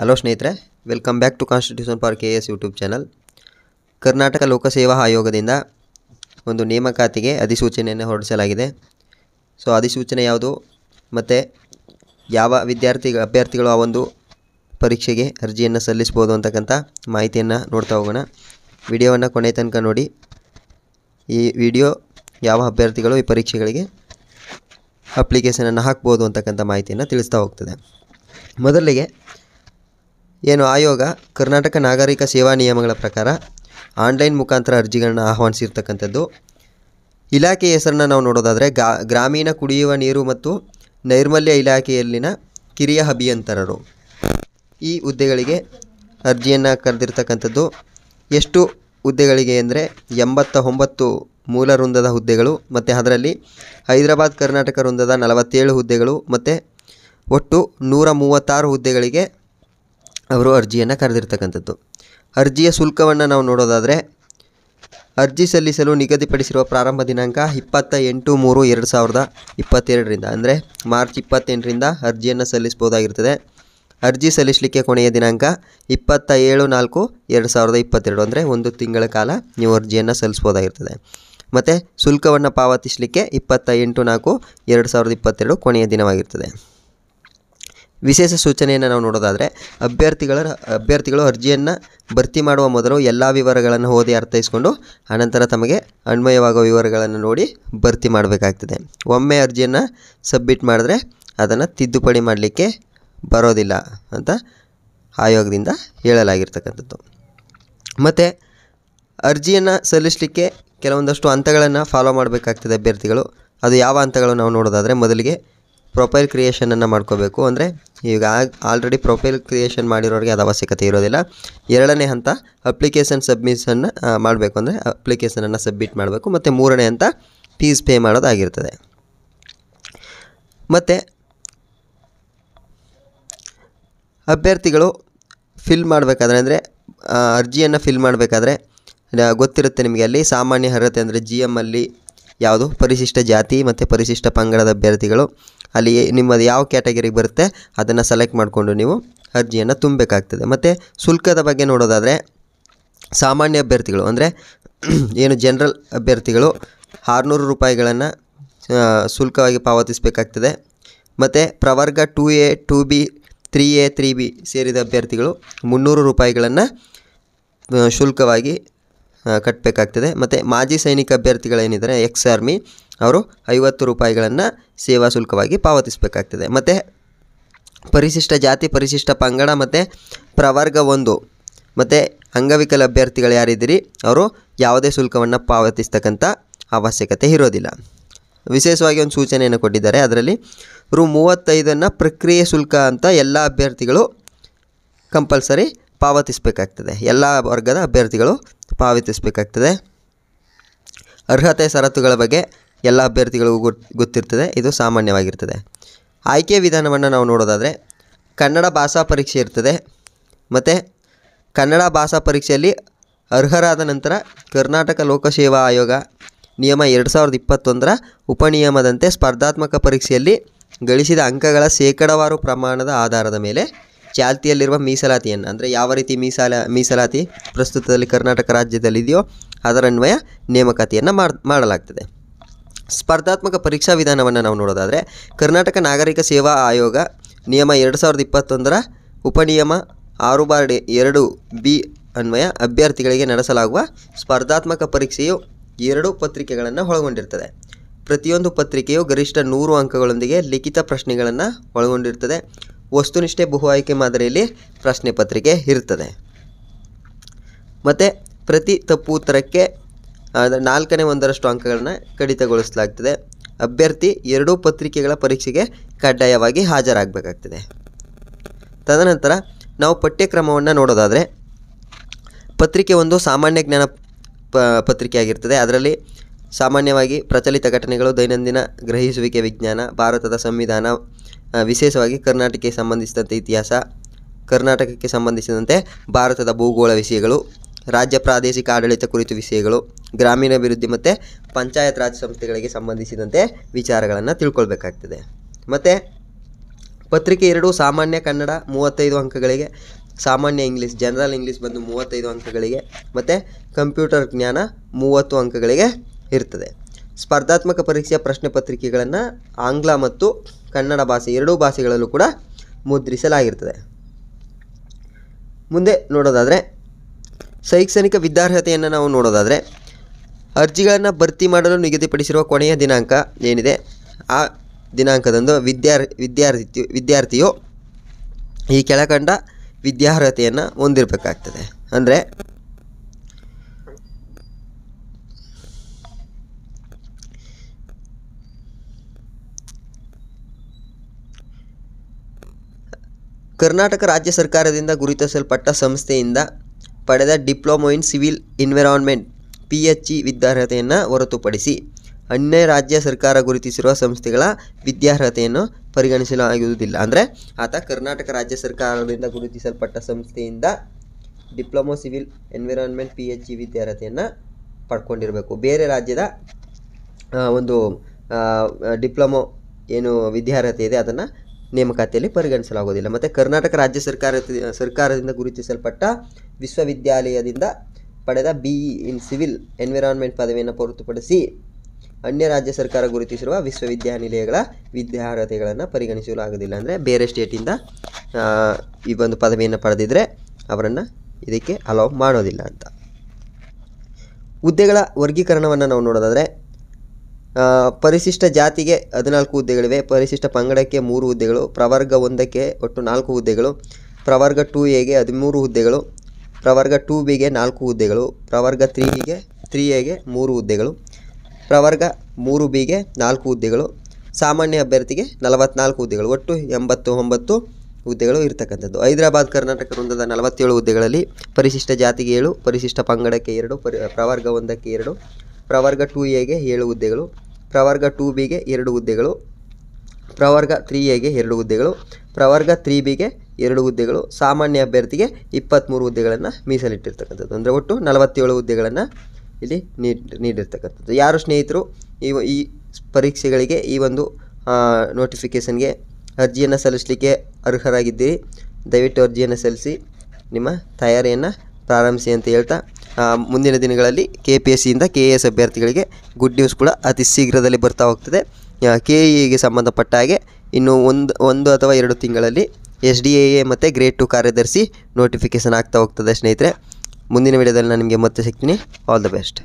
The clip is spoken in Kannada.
ಹಲೋ ಸ್ನೇಹಿತರೆ welcome back to constitution for K S YouTube channel Karnataka ಲೋಕಸೇವಾ ಆಯೋಗದಿಂದ ಒಂದು ನೇಮಕಾತಿಗೆ ಅಧಿಸೂಚನೆಯನ್ನು ಹೊರಡಿಸಲಾಗಿದೆ ಸೊ ಅಧಿಸೂಚನೆ ಯಾವುದು ಮತ್ತು ಯಾವ ವಿದ್ಯಾರ್ಥಿ ಅಭ್ಯರ್ಥಿಗಳು ಆ ಒಂದು ಪರೀಕ್ಷೆಗೆ ಅರ್ಜಿಯನ್ನು ಸಲ್ಲಿಸ್ಬೋದು ಅಂತಕ್ಕಂಥ ಮಾಹಿತಿಯನ್ನು ನೋಡ್ತಾ ಹೋಗೋಣ ವಿಡಿಯೋವನ್ನು ಕೊನೆ ತನಕ ನೋಡಿ ಈ ವಿಡಿಯೋ ಯಾವ ಅಭ್ಯರ್ಥಿಗಳು ಈ ಪರೀಕ್ಷೆಗಳಿಗೆ ಅಪ್ಲಿಕೇಶನನ್ನು ಹಾಕ್ಬೋದು ಅಂತಕ್ಕಂಥ ಮಾಹಿತಿಯನ್ನು ತಿಳಿಸ್ತಾ ಹೋಗ್ತದೆ ಮೊದಲಿಗೆ ಏನು ಆಯೋಗ ಕರ್ನಾಟಕ ನಾಗರಿಕ ಸೇವಾ ನಿಯಮಗಳ ಪ್ರಕಾರ ಆನ್ಲೈನ್ ಮುಖಾಂತರ ಅರ್ಜಿಗಳನ್ನು ಆಹ್ವಾನಿಸಿರ್ತಕ್ಕಂಥದ್ದು ಇಲಾಖೆಯ ಹೆಸರನ್ನ ನಾವು ನೋಡೋದಾದರೆ ಗಾ ಗ್ರಾಮೀಣ ಕುಡಿಯುವ ನೀರು ಮತ್ತು ನೈರ್ಮಲ್ಯ ಇಲಾಖೆಯಲ್ಲಿನ ಕಿರಿಯ ಅಭಿಯಂತರರು ಈ ಹುದ್ದೆಗಳಿಗೆ ಅರ್ಜಿಯನ್ನು ಕರೆದಿರ್ತಕ್ಕಂಥದ್ದು ಎಷ್ಟು ಹುದ್ದೆಗಳಿಗೆ ಅಂದರೆ ಎಂಬತ್ತ ಒಂಬತ್ತು ಮೂಲ ವೃಂದದ ಹುದ್ದೆಗಳು ಮತ್ತು ಅದರಲ್ಲಿ ಹೈದರಾಬಾದ್ ಕರ್ನಾಟಕ ವೃಂದದ ನಲವತ್ತೇಳು ಹುದ್ದೆಗಳು ಮತ್ತು ಒಟ್ಟು ನೂರ ಮೂವತ್ತಾರು ಹುದ್ದೆಗಳಿಗೆ ಅವರು ಅರ್ಜಿಯನ್ನು ಕರೆದಿರ್ತಕ್ಕಂಥದ್ದು ಅರ್ಜಿಯ ಶುಲ್ಕವನ್ನು ನಾವು ನೋಡೋದಾದರೆ ಅರ್ಜಿ ಸಲ್ಲಿಸಲು ನಿಗದಿಪಡಿಸಿರುವ ಪ್ರಾರಂಭ ದಿನಾಂಕ ಇಪ್ಪತ್ತ ಎಂಟು ಮೂರು ಎರಡು ಸಾವಿರದ ಇಪ್ಪತ್ತೆರಡರಿಂದ ಅಂದರೆ ಮಾರ್ಚ್ ಇಪ್ಪತ್ತೆಂಟರಿಂದ ಅರ್ಜಿಯನ್ನು ಸಲ್ಲಿಸ್ಬೋದಾಗಿರ್ತದೆ ಅರ್ಜಿ ಸಲ್ಲಿಸಲಿಕ್ಕೆ ಕೊನೆಯ ದಿನಾಂಕ ಇಪ್ಪತ್ತ ಏಳು ನಾಲ್ಕು ಎರಡು ಸಾವಿರದ ಇಪ್ಪತ್ತೆರಡು ಅಂದರೆ ಒಂದು ತಿಂಗಳ ಕಾಲ ನೀವು ಅರ್ಜಿಯನ್ನು ಸಲ್ಲಿಸ್ಬೋದಾಗಿರ್ತದೆ ಮತ್ತು ಶುಲ್ಕವನ್ನು ಪಾವತಿಸಲಿಕ್ಕೆ ಇಪ್ಪತ್ತ ಎಂಟು ನಾಲ್ಕು ಎರಡು ಸಾವಿರದ ಇಪ್ಪತ್ತೆರಡು ಕೊನೆಯ ದಿನವಾಗಿರ್ತದೆ ವಿಶೇಷ ಸೂಚನೆಯನ್ನು ನಾವು ನೋಡೋದಾದರೆ ಅಭ್ಯರ್ಥಿಗಳ ಅಭ್ಯರ್ಥಿಗಳು ಅರ್ಜಿಯನ್ನು ಭರ್ತಿ ಮಾಡುವ ಮೊದಲು ಎಲ್ಲ ವಿವರಗಳನ್ನು ಓದಿ ಅರ್ಥೈಸ್ಕೊಂಡು ಆನಂತರ ತಮಗೆ ಅನ್ವಯವಾಗುವ ವಿವರಗಳನ್ನು ನೋಡಿ ಭರ್ತಿ ಮಾಡಬೇಕಾಗ್ತದೆ ಒಮ್ಮೆ ಅರ್ಜಿಯನ್ನು ಸಬ್ಮಿಟ್ ಮಾಡಿದ್ರೆ ಅದನ್ನು ತಿದ್ದುಪಡಿ ಮಾಡಲಿಕ್ಕೆ ಬರೋದಿಲ್ಲ ಅಂತ ಆಯೋಗದಿಂದ ಹೇಳಲಾಗಿರ್ತಕ್ಕಂಥದ್ದು ಮತ್ತು ಅರ್ಜಿಯನ್ನು ಸಲ್ಲಿಸಲಿಕ್ಕೆ ಕೆಲವೊಂದಷ್ಟು ಹಂತಗಳನ್ನು ಫಾಲೋ ಮಾಡಬೇಕಾಗ್ತದೆ ಅಭ್ಯರ್ಥಿಗಳು ಅದು ಯಾವ ಹಂತಗಳು ನಾವು ನೋಡೋದಾದರೆ ಮೊದಲಿಗೆ ಪ್ರೊಫೈಲ್ ಕ್ರಿಯೇಷನನ್ನು ಮಾಡ್ಕೋಬೇಕು ಅಂದರೆ ಈಗ ಆಲ್ರೆಡಿ ಪ್ರೊಫೈಲ್ ಕ್ರಿಯೇಷನ್ ಮಾಡಿರೋರಿಗೆ ಅದು ಅವಶ್ಯಕತೆ ಇರೋದಿಲ್ಲ ಎರಡನೇ ಹಂತ ಅಪ್ಲಿಕೇಶನ್ ಸಬ್ಮಿಷನ್ನು ಮಾಡಬೇಕು ಅಂದರೆ ಅಪ್ಲಿಕೇಶನನ್ನು ಸಬ್ಮಿಟ್ ಮಾಡಬೇಕು ಮತ್ತು ಮೂರನೇ ಹಂತ ಫೀಸ್ ಪೇ ಮಾಡೋದಾಗಿರ್ತದೆ ಮತ್ತು ಅಭ್ಯರ್ಥಿಗಳು ಫಿಲ್ ಮಾಡಬೇಕಾದ್ರೆ ಅಂದರೆ ಅರ್ಜಿಯನ್ನು ಫಿಲ್ ಮಾಡಬೇಕಾದ್ರೆ ಗೊತ್ತಿರುತ್ತೆ ನಿಮಗೆ ಅಲ್ಲಿ ಸಾಮಾನ್ಯ ಅರ್ಹತೆ ಅಂದರೆ ಜಿ ಎಮ್ಮಲ್ಲಿ ಯಾವುದು ಪರಿಶಿಷ್ಟ ಜಾತಿ ಮತ್ತು ಪರಿಶಿಷ್ಟ ಪಂಗಡದ ಅಭ್ಯರ್ಥಿಗಳು ಅಲ್ಲಿ ನಿಮ್ಮದು ಯಾವ ಕ್ಯಾಟಗರಿಗೆ ಬರುತ್ತೆ ಅದನ್ನು ಸೆಲೆಕ್ಟ್ ಮಾಡಿಕೊಂಡು ನೀವು ಅರ್ಜಿಯನ್ನು ತುಂಬಬೇಕಾಗ್ತದೆ ಮತ್ತು ಶುಲ್ಕದ ಬಗ್ಗೆ ನೋಡೋದಾದರೆ ಸಾಮಾನ್ಯ ಅಭ್ಯರ್ಥಿಗಳು ಅಂದರೆ ಏನು ಜನರಲ್ ಅಭ್ಯರ್ಥಿಗಳು ಆರುನೂರು ರೂಪಾಯಿಗಳನ್ನು ಶುಲ್ಕವಾಗಿ ಪಾವತಿಸಬೇಕಾಗ್ತದೆ ಮತ್ತು ಪ್ರವರ್ಗ two A two B three A three B ಸೇರಿದ ಅಭ್ಯರ್ಥಿಗಳು ಮುನ್ನೂರು ರೂಪಾಯಿಗಳನ್ನು ಶುಲ್ಕವಾಗಿ ಕಟ್ಟಬೇಕಾಗ್ತದೆ ಮತ್ತು ಮಾಜಿ ಸೈನಿಕ ಅಭ್ಯರ್ಥಿಗಳೇನಿದ್ದಾರೆ ಎಕ್ಸ್ ಆರ್ಮಿ ಅವರು ಐವತ್ತು ರೂಪಾಯಿಗಳನ್ನು ಸೇವಾ ಶುಲ್ಕವಾಗಿ ಪಾವತಿಸಬೇಕಾಗ್ತದೆ ಮತ್ತು ಪರಿಶಿಷ್ಟ ಜಾತಿ ಪರಿಶಿಷ್ಟ ಪಂಗಡ ಮತ್ತು ಪ್ರವರ್ಗ ಒಂದು ಮತ್ತು ಅಂಗವಿಕಲ ಅಭ್ಯರ್ಥಿಗಳು ಯಾರಿದ್ದೀರಿ ಅವರು ಯಾವುದೇ ಶುಲ್ಕವನ್ನು ಪಾವತಿಸ್ತಕ್ಕಂಥ ಅವಶ್ಯಕತೆ ಇರೋದಿಲ್ಲ ವಿಶೇಷವಾಗಿ ಒಂದು ಸೂಚನೆಯನ್ನು ಕೊಟ್ಟಿದ್ದಾರೆ ಅದರಲ್ಲಿ ರು ಮೂವತ್ತೈದನ್ನು ಪ್ರಕ್ರಿಯೆ ಶುಲ್ಕ ಅಂತ ಎಲ್ಲ ಅಭ್ಯರ್ಥಿಗಳು ಕಂಪಲ್ಸರಿ ಪಾವತಿಸಬೇಕಾಗ್ತದೆ ಎಲ್ಲ ವರ್ಗದ ಅಭ್ಯರ್ಥಿಗಳು ಪಾವತಿಸಬೇಕಾಗ್ತದೆ ಅರ್ಹತೆ ಷರತ್ತುಗಳ ಬಗ್ಗೆ ಎಲ್ಲ ಅಭ್ಯರ್ಥಿಗಳಿಗೂ ಗೊತ್ತಿರ್ತದೆ ಇದು ಸಾಮಾನ್ಯವಾಗಿರ್ತದೆ ಆಯ್ಕೆ ವಿಧಾನವನ್ನು ನಾವು ನೋಡೋದಾದರೆ ಕನ್ನಡ ಭಾಷಾ ಪರೀಕ್ಷೆ ಇರ್ತದೆ ಮತ್ತು ಕನ್ನಡ ಭಾಷಾ ಪರೀಕ್ಷೆಯಲ್ಲಿ ಅರ್ಹರಾದ ನಂತರ ಕರ್ನಾಟಕ ಲೋಕಸೇವಾ ಆಯೋಗ ನಿಯಮ ಎರಡು ಸಾವಿರದ ಇಪ್ಪತ್ತೊಂದರ ಉಪನಿಯಮದಂತೆ ಸ್ಪರ್ಧಾತ್ಮಕ ಪರೀಕ್ಷೆಯಲ್ಲಿ ಗಳಿಸಿದ ಅಂಕಗಳ ಶೇಕಡಾವಾರು ಪ್ರಮಾಣದ ಆಧಾರದ ಮೇಲೆ ಚಾಲ್ತಿಯಲ್ಲಿರುವ ಮೀಸಲಾತಿಯನ್ನು ಅಂದರೆ ಯಾವ ರೀತಿ ಮೀಸಲ ಮೀಸಲಾತಿ ಪ್ರಸ್ತುತದಲ್ಲಿ ಕರ್ನಾಟಕ ರಾಜ್ಯದಲ್ಲಿದೆಯೋ ಅದರನ್ವಯ ನೇಮಕಾತಿಯನ್ನು ಮಾಡಲಾಗ್ತದೆ ಸ್ಪರ್ಧಾತ್ಮಕ ಪರೀಕ್ಷಾ ವಿಧಾನವನ್ನು ನಾವು ನೋಡೋದಾದರೆ ಕರ್ನಾಟಕ ನಾಗರಿಕ ಸೇವಾ ಆಯೋಗ ನಿಯಮ ಎರಡು ಸಾವಿರದ ಇಪ್ಪತ್ತೊಂದರ ಉಪನಿಯಮ ಆರು ಬಾರ್ ಎರಡು ಬಿ ಅನ್ವಯ ಅಭ್ಯರ್ಥಿಗಳಿಗೆ ನಡೆಸಲಾಗುವ ಸ್ಪರ್ಧಾತ್ಮಕ ಪರೀಕ್ಷೆಯು ಎರಡು ಪತ್ರಿಕೆಗಳನ್ನು ಒಳಗೊಂಡಿರ್ತದೆ ಪ್ರತಿಯೊಂದು ಪತ್ರಿಕೆಯು ಗರಿಷ್ಠ ನೂರು ಅಂಕಗಳೊಂದಿಗೆ ಲಿಖಿತ ಪ್ರಶ್ನೆಗಳನ್ನು ಒಳಗೊಂಡಿರ್ತದೆ ವಸ್ತುನಿಷ್ಠೆ ಬಹು ಆಯ್ಕೆ ಮಾದರಿಯಲ್ಲಿ ಪ್ರಶ್ನೆ ಪತ್ರಿಕೆ ಇರ್ತದೆ ಮತ್ತು ಪ್ರತಿ ತಪ್ಪು ಉತ್ತರಕ್ಕೆ ನಾಲ್ಕನೇ ಒಂದರಷ್ಟು ಅಂಕಗಳನ್ನು ಕಡಿತಗೊಳಿಸಲಾಗ್ತದೆ ಅಭ್ಯರ್ಥಿ ಎರಡೂ ಪತ್ರಿಕೆಗಳ ಪರೀಕ್ಷೆಗೆ ಕಡ್ಡಾಯವಾಗಿ ಹಾಜರಾಗಬೇಕಾಗ್ತದೆ ತದನಂತರ ನಾವು ಪಠ್ಯಕ್ರಮವನ್ನು ನೋಡೋದಾದರೆ ಪತ್ರಿಕೆ ಒಂದು ಸಾಮಾನ್ಯ ಜ್ಞಾನ ಪ ಪತ್ರಿಕೆಯಾಗಿರ್ತದೆ ಅದರಲ್ಲಿ ಸಾಮಾನ್ಯವಾಗಿ ಪ್ರಚಲಿತ ಘಟನೆಗಳು ದೈನಂದಿನ ಗ್ರಹಿಸುವಿಕೆ ವಿಜ್ಞಾನ ಭಾರತದ ಸಂವಿಧಾನ ವಿಶೇಷವಾಗಿ ಕರ್ನಾಟಕಕ್ಕೆ ಸಂಬಂಧಿಸಿದಂತೆ ಇತಿಹಾಸ ಕರ್ನಾಟಕಕ್ಕೆ ಸಂಬಂಧಿಸಿದಂತೆ ಭಾರತದ ಭೂಗೋಳ ವಿಷಯಗಳು ರಾಜ್ಯ ಪ್ರಾದೇಶಿಕ ಆಡಳಿತ ಕುರಿತು ವಿಷಯಗಳು ಗ್ರಾಮೀಣಾಭಿವೃದ್ಧಿ ಮತ್ತು ಪಂಚಾಯತ್ ರಾಜ್ ಸಂಸ್ಥೆಗಳಿಗೆ ಸಂಬಂಧಿಸಿದಂತೆ ವಿಚಾರಗಳನ್ನು ತಿಳ್ಕೊಳ್ಬೇಕಾಗ್ತದೆ ಮತ್ತು ಪತ್ರಿಕೆ ಎರಡು ಸಾಮಾನ್ಯ ಕನ್ನಡ ಮೂವತ್ತೈದು ಅಂಕಗಳಿಗೆ ಸಾಮಾನ್ಯ ಇಂಗ್ಲೀಷ್ ಜನರಲ್ ಇಂಗ್ಲೀಷ್ ಬಂದು ಮೂವತ್ತೈದು ಅಂಕಗಳಿಗೆ ಮತ್ತು ಕಂಪ್ಯೂಟರ್ ಜ್ಞಾನ ಮೂವತ್ತು ಅಂಕಗಳಿಗೆ ಇರ್ತದೆ ಸ್ಪರ್ಧಾತ್ಮಕ ಪರೀಕ್ಷೆಯ ಪ್ರಶ್ನೆ ಪತ್ರಿಕೆಗಳನ್ನು ಆಂಗ್ಲ ಮತ್ತು ಕನ್ನಡ ಭಾಷೆ ಎರಡೂ ಭಾಷೆಗಳಲ್ಲೂ ಕೂಡ ಮುದ್ರಿಸಲಾಗಿರ್ತದೆ ಮುಂದೆ ನೋಡೋದಾದರೆ ಶೈಕ್ಷಣಿಕ ವಿದ್ಯಾರ್ಹತೆಯನ್ನು ನಾವು ನೋಡೋದಾದರೆ ಅರ್ಜಿಗಳನ್ನು ಭರ್ತಿ ಮಾಡಲು ನಿಗದಿಪಡಿಸಿರುವ ಕೊನೆಯ ದಿನಾಂಕ ಏನಿದೆ ಆ ದಿನಾಂಕದಂದು ವಿದ್ಯಾರ್ ವಿದ್ಯಾರ್ಥಿ ವಿದ್ಯಾರ್ಥಿಯು ಈ ಕೆಳಕಂಡ ವಿದ್ಯಾರ್ಹತೆಯನ್ನು ಹೊಂದಿರಬೇಕಾಗ್ತದೆ ಅಂದರೆ ಕರ್ನಾಟಕ ರಾಜ್ಯ ಸರ್ಕಾರದಿಂದ ಗುರುತಿಸಲ್ಪಟ್ಟ ಸಂಸ್ಥೆಯಿಂದ ಪಡೆದ diploma in civil environment P H E ವಿದ್ಯಾರ್ಹತೆಯನ್ನು ಹೊರತುಪಡಿಸಿ ಅನ್ಯ ರಾಜ್ಯ ಸರ್ಕಾರ ಗುರುತಿಸಿರುವ ಸಂಸ್ಥೆಗಳ ವಿದ್ಯಾರ್ಹತೆಯನ್ನು ಪರಿಗಣಿಸಲಾಗುವುದಿಲ್ಲ ಅಂದರೆ ಆತ ಕರ್ನಾಟಕ ರಾಜ್ಯ ಸರ್ಕಾರದಿಂದ ಗುರುತಿಸಲ್ಪಟ್ಟ ಸಂಸ್ಥೆಯಿಂದ diploma civil environment P H E ವಿದ್ಯಾರ್ಹತೆಯನ್ನು ಪಡ್ಕೊಂಡಿರಬೇಕು ಬೇರೆ ರಾಜ್ಯದ ಒಂದು ಡಿಪ್ಲೊಮೊ ಏನು ವಿದ್ಯಾರ್ಹತೆ ಇದೆ ಅದನ್ನು ನೇಮಕಾತಿಯಲ್ಲಿ ಪರಿಗಣಿಸಲಾಗುವುದಿಲ್ಲ ಮತ್ತು ಕರ್ನಾಟಕ ರಾಜ್ಯ ಸರ್ಕಾರ ಸರ್ಕಾರದಿಂದ ಗುರುತಿಸಲ್ಪಟ್ಟ ವಿಶ್ವವಿದ್ಯಾಲಯದಿಂದ ಪಡೆದ B E in civil environment ಪದವಿಯನ್ನು ಹೊರತುಪಡಿಸಿ ಅನ್ಯ ರಾಜ್ಯ ಸರ್ಕಾರ ಗುರುತಿಸಿರುವ ವಿಶ್ವವಿದ್ಯಾನಿಲಯಗಳ ವಿದ್ಯಾರ್ಹತೆಗಳನ್ನು ಪರಿಗಣಿಸಲಾಗುವುದಿಲ್ಲ ಅಂದರೆ ಬೇರೆ ಸ್ಟೇಟಿಂದ ಈ ಒಂದು ಪದವಿಯನ್ನು ಪಡೆದಿದ್ದರೆ ಅವರನ್ನು ಇದಕ್ಕೆ ಅಲೌ ಮಾಡೋದಿಲ್ಲ ಅಂತ ಹುದ್ದೆಗಳ ವರ್ಗೀಕರಣವನ್ನು ನಾವು ನೋಡೋದಾದರೆ ಪರಿಶಿಷ್ಟ ಜಾತಿಗೆ ಹದಿನಾಲ್ಕು ಹುದ್ದೆಗಳಿವೆ ಪರಿಶಿಷ್ಟ ಪಂಗಡಕ್ಕೆ ಮೂರು ಹುದ್ದೆಗಳು ಪ್ರವರ್ಗ ಒಂದಕ್ಕೆ ಒಟ್ಟು ನಾಲ್ಕು ಹುದ್ದೆಗಳು ಪ್ರವರ್ಗ ಟು ಎಗೆ ಹದಿಮೂರು ಹುದ್ದೆಗಳು ಪ್ರವರ್ಗ ಟು ಬಿಗೆ ನಾಲ್ಕು ಹುದ್ದೆಗಳು ಪ್ರವರ್ಗ ತ್ರೀಗೆ ತ್ರೀ ಎಗೆ ಮೂರು ಹುದ್ದೆಗಳು ಪ್ರವರ್ಗ ಮೂರು ಬಿಗೆ ನಾಲ್ಕು ಹುದ್ದೆಗಳು ಸಾಮಾನ್ಯ ಅಭ್ಯರ್ಥಿಗೆ ನಲವತ್ನಾಲ್ಕು ಹುದ್ದೆಗಳು ಒಟ್ಟು ಎಂಬತ್ತು ಒಂಬತ್ತು ಹುದ್ದೆಗಳು ಇರತಕ್ಕಂಥದ್ದು ಹೈದರಾಬಾದ್ ಕರ್ನಾಟಕ ವೃಂದದ ನಲವತ್ತೇಳು ಹುದ್ದೆಗಳಲ್ಲಿ ಪರಿಶಿಷ್ಟ ಜಾತಿಗೆ ಏಳು ಪರಿಶಿಷ್ಟ ಪಂಗಡಕ್ಕೆ ಎರಡು ಪರಿ ಪ್ರವರ್ಗ ಒಂದಕ್ಕೆ ಎರಡು ಪ್ರವರ್ಗ ಟು ಎಗೆ ಏಳು ಹುದ್ದೆಗಳು ಪ್ರವರ್ಗ ಟು ಬಿಗೆ ಎರಡು ಹುದ್ದೆಗಳು ಪ್ರವರ್ಗ ತ್ರೀ ಎಗೆ ಎರಡು ಹುದ್ದೆಗಳು ಪ್ರವರ್ಗ ತ್ರೀ ಬಿಗೆ ಎರಡು ಹುದ್ದೆಗಳು ಸಾಮಾನ್ಯ ಅಭ್ಯರ್ಥಿಗೆ ಇಪ್ಪತ್ತ್ಮೂರು ಹುದ್ದೆಗಳನ್ನು ಮೀಸಲಿಟ್ಟಿರ್ತಕ್ಕಂಥದ್ದು ಅಂದರೆ ಒಟ್ಟು ನಲವತ್ತೇಳು ಹುದ್ದೆಗಳನ್ನು ಇಲ್ಲಿ ನೀಡಿರ್ತಕ್ಕಂಥದ್ದು ಯಾರು ಸ್ನೇಹಿತರು ಈ ಈ ಪರೀಕ್ಷೆಗಳಿಗೆ ಈ ಒಂದು ನೋಟಿಫಿಕೇಷನ್ಗೆ ಅರ್ಜಿಯನ್ನು ಸಲ್ಲಿಸಲಿಕ್ಕೆ ಅರ್ಹರಾಗಿದ್ದೀರಿ ದಯವಿಟ್ಟು ಅರ್ಜಿಯನ್ನು ಸಲ್ಲಿಸಿ ನಿಮ್ಮ ತಯಾರಿಯನ್ನು ಪ್ರಾರಂಭಿಸಿ ಅಂತ ಹೇಳ್ತಾ ಮುಂದಿನ ದಿನಗಳಲ್ಲಿ ಕೆ ಪಿ ಎಸ್ ಸಿಯಿಂದ ಕೆ ಎ ಎಸ್ ಅಭ್ಯರ್ಥಿಗಳಿಗೆ ಗುಡ್ ನ್ಯೂಸ್ ಕೂಡ ಅತಿ ಶೀಘ್ರದಲ್ಲಿ ಬರ್ತಾ ಹೋಗ್ತದೆ ಕೆ ಇಗೆ ಸಂಬಂಧಪಟ್ಟ ಹಾಗೆ ಇನ್ನು ಒಂದು ಒಂದು ಅಥವಾ ಎರಡು ತಿಂಗಳಲ್ಲಿ ಎಸ್ ಡಿ ಎ ಮತ್ತು ಗ್ರೇಡ್ ಟು ಕಾರ್ಯದರ್ಶಿ ನೋಟಿಫಿಕೇಶನ್ ಆಗ್ತಾ ಹೋಗ್ತದೆ ಸ್ನೇಹಿತರೆ ಮುಂದಿನ ವಿಡಿಯೋದಲ್ಲಿ ನಾನು ನಿಮಗೆ ಮತ್ತೆ ಸಿಗ್ತೀನಿ ಆಲ್ ದ ಬೆಸ್ಟ್